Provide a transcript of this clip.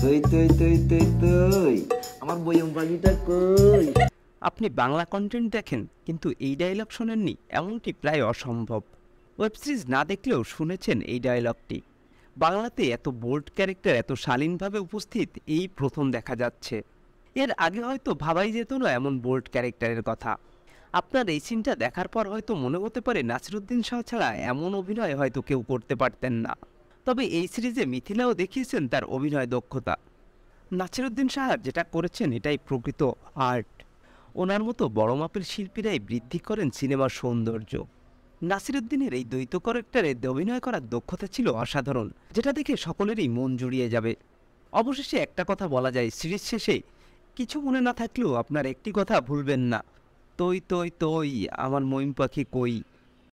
তুই তুই তুই তুই তুই আমার পাখিটা কই আপনি বাংলা কন্টেন্ট দেখেন কিন্তু এই ডায়লগ শোনেননি এমনটি প্রায় অসম্ভব ওয়েব সিরিজ না দেখলেও শুনেছেন এই ডায়লগটি বাংলাতে এত বোল্ড ক্যারেক্টার এত শালীনভাবে উপস্থিত এই প্রথম দেখা যাচ্ছে এর আগে হয়তো ভাবাই যেত না এমন বোল্ড ক্যারেক্টারের কথা আপনার এই সিনটা দেখার পর হয়তো মনে হতে পারে নাসিরুদ্দিন শাহ ছাড়া এমন অভিনয় হয়তো কেউ করতে পারতেন না তবে এই সিরিজে মিথিলাও দেখিয়েছেন তার অভিনয় দক্ষতা নাসিরুদ্দিন সাহেব যেটা করেছেন এটাই প্রকৃত আর্ট ওনার মতো বড় মাপের শিল্পীরাই বৃদ্ধি করেন সিনেমার সৌন্দর্য নাসিরুদ্দিনের এই দ্বৈত ক্যারেক্টারে অভিনয় করার দক্ষতা ছিল অসাধারণ যেটা দেখে সকলেরই মন জুড়িয়ে যাবে অবশেষে একটা কথা বলা যায় সিরিজ শেষে কিছু মনে না থাকলেও আপনার একটি কথা ভুলবেন না তৈ তৈ তৈ আমার মইম পাখি কই